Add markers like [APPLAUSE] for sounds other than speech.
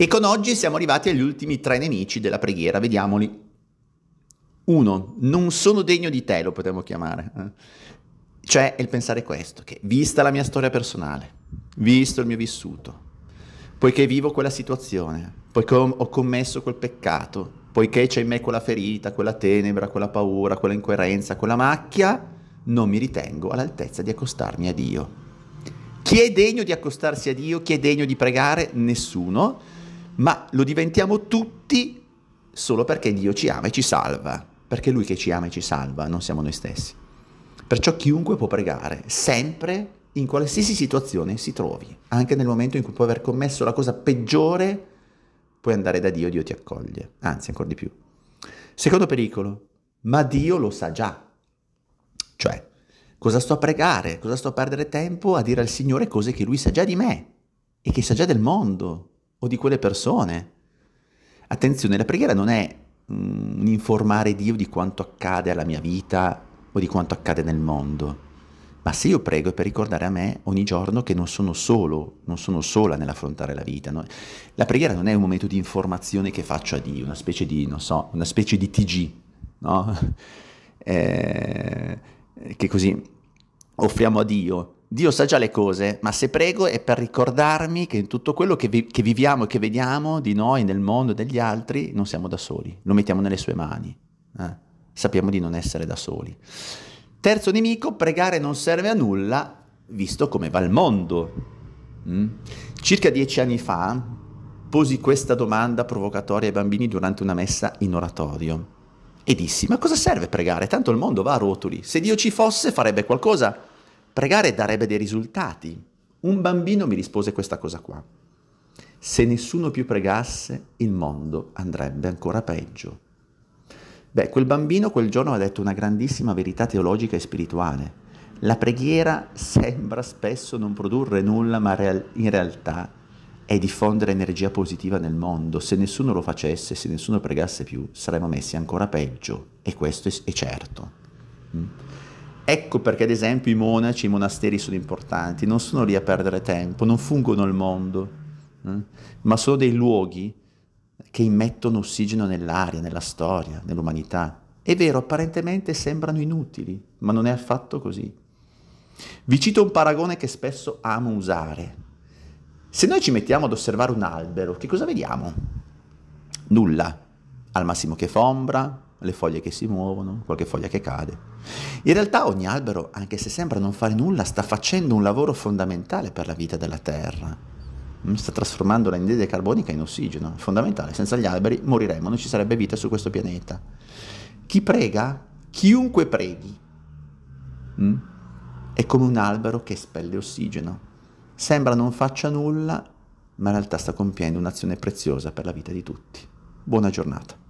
E con oggi siamo arrivati agli ultimi tre nemici della preghiera, vediamoli. Uno, non sono degno di te, lo potremmo chiamare. Eh. Cioè è il pensare questo, che vista la mia storia personale, visto il mio vissuto, poiché vivo quella situazione, poiché ho commesso quel peccato, poiché c'è in me quella ferita, quella tenebra, quella paura, quella incoerenza, quella macchia, non mi ritengo all'altezza di accostarmi a Dio. Chi è degno di accostarsi a Dio? Chi è degno di pregare? Nessuno ma lo diventiamo tutti solo perché Dio ci ama e ci salva, perché Lui che ci ama e ci salva, non siamo noi stessi. Perciò chiunque può pregare, sempre, in qualsiasi situazione si trovi, anche nel momento in cui puoi aver commesso la cosa peggiore, puoi andare da Dio, Dio ti accoglie, anzi ancora di più. Secondo pericolo, ma Dio lo sa già. Cioè, cosa sto a pregare? Cosa sto a perdere tempo a dire al Signore cose che Lui sa già di me e che sa già del mondo? o di quelle persone. Attenzione, la preghiera non è mm, un informare Dio di quanto accade alla mia vita o di quanto accade nel mondo, ma se io prego è per ricordare a me ogni giorno che non sono solo, non sono sola nell'affrontare la vita. No? La preghiera non è un momento di informazione che faccio a Dio, una specie di, non so, una specie di TG, no? [LAUGHS] eh, che così offriamo a Dio Dio sa già le cose, ma se prego è per ricordarmi che in tutto quello che, vi che, viviamo e che vediamo di noi, nel mondo, degli altri, non siamo da soli, lo mettiamo nelle sue mani, eh? sappiamo di non essere da soli. Terzo nemico, pregare non serve a nulla, visto come va il mondo. Mm? Circa dieci anni fa posi questa domanda provocatoria ai bambini durante una messa in oratorio e dissi, ma cosa serve pregare? Tanto il mondo va a rotoli, se Dio ci fosse farebbe qualcosa Pregare darebbe dei risultati. Un bambino mi rispose questa cosa qua. Se nessuno più pregasse, il mondo andrebbe ancora peggio. Beh, quel bambino quel giorno ha detto una grandissima verità teologica e spirituale. La preghiera sembra spesso non produrre nulla, ma in realtà è diffondere energia positiva nel mondo. Se nessuno lo facesse, se nessuno pregasse più, saremmo messi ancora peggio. E questo è, certo. Mm. Ecco perché ad esempio i monaci, i monasteri sono importanti, non sono lì a perdere tempo, non fungono il mondo, eh? ma sono dei luoghi che immettono ossigeno nell'aria, nella storia, nell'umanità. È vero, apparentemente sembrano inutili, ma non è affatto così. Vi cito un paragone che spesso amo usare. Se noi ci mettiamo ad osservare un albero, che cosa vediamo? Nulla, al massimo che fombra, le foglie che si muovono, qualche foglia che cade. In realtà ogni albero, anche se sembra non fare nulla, sta facendo un lavoro fondamentale per la vita della Terra. Mm, sta trasformando l'anidride carbonica in ossigeno, fondamentale, senza gli alberi moriremmo, non ci sarebbe vita su questo pianeta. Chi prega, chiunque preghi, mm? è come un albero che espelle ossigeno. Sembra non faccia nulla, ma in realtà sta compiendo un'azione preziosa per la vita di tutti. Buona giornata.